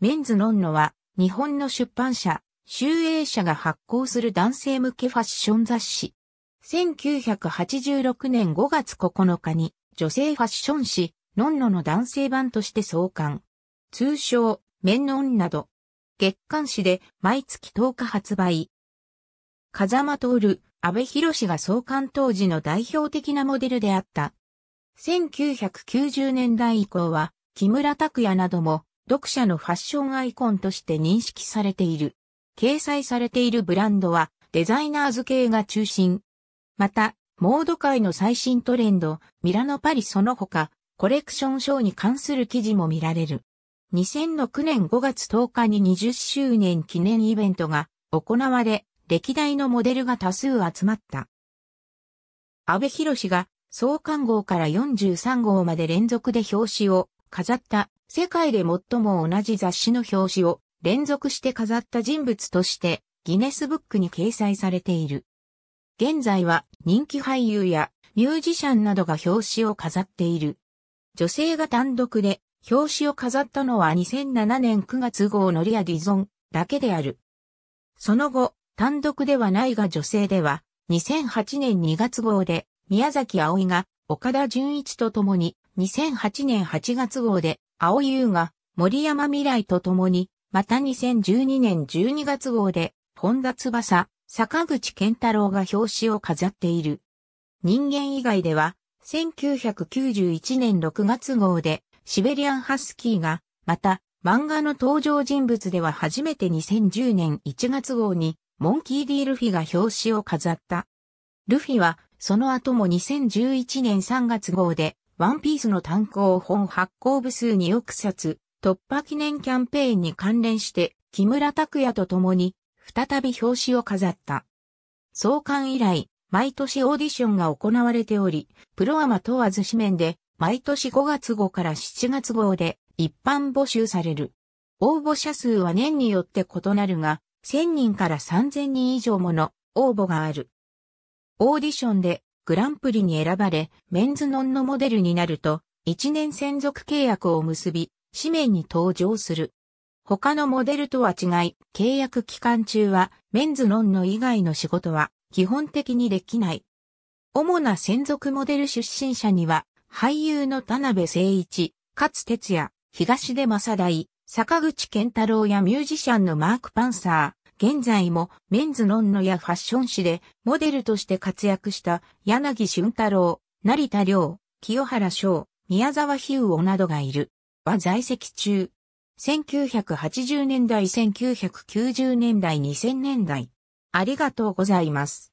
メンズノンノは、日本の出版社、集英社が発行する男性向けファッション雑誌。1986年5月9日に、女性ファッション誌、ノンノの男性版として創刊。通称、メンノンなど。月刊誌で、毎月10日発売。風間徹、安倍博士が創刊当時の代表的なモデルであった。1990年代以降は、木村拓哉なども、読者のファッションアイコンとして認識されている。掲載されているブランドはデザイナーズ系が中心。また、モード界の最新トレンド、ミラノパリその他、コレクションショーに関する記事も見られる。2006年5月10日に20周年記念イベントが行われ、歴代のモデルが多数集まった。安部博が創刊号から43号まで連続で表紙を飾った、世界で最も同じ雑誌の表紙を連続して飾った人物として、ギネスブックに掲載されている。現在は人気俳優やミュージシャンなどが表紙を飾っている。女性が単独で表紙を飾ったのは2007年9月号のリア・ディゾンだけである。その後、単独ではないが女性では2008年2月号で宮崎葵が岡田純一と共に2008年8月号で青優が森山未来と共に、また2012年12月号で本田翼、坂口健太郎が表紙を飾っている。人間以外では1991年6月号でシベリアンハスキーが、また漫画の登場人物では初めて2010年1月号にモンキー・ディ・ルフィが表紙を飾った。ルフィはその後も2011年3月号で、ワンピースの単行本発行部数2億冊、突破記念キャンペーンに関連して、木村拓也と共に、再び表紙を飾った。創刊以来、毎年オーディションが行われており、プロアマ問わず紙面で、毎年5月号から7月号で一般募集される。応募者数は年によって異なるが、1000人から3000人以上もの応募がある。オーディションでグランプリに選ばれ、メンズノンのモデルになると、1年専属契約を結び、紙面に登場する。他のモデルとは違い、契約期間中は、メンズノンの以外の仕事は、基本的にできない。主な専属モデル出身者には、俳優の田辺誠一、勝哲也、東出正大、坂口健太郎やミュージシャンのマーク・パンサー、現在もメンズノンノやファッション誌でモデルとして活躍した柳俊太郎、成田良、清原翔、宮沢比夫などがいる。は在籍中。1980年代、1990年代、2000年代。ありがとうございます。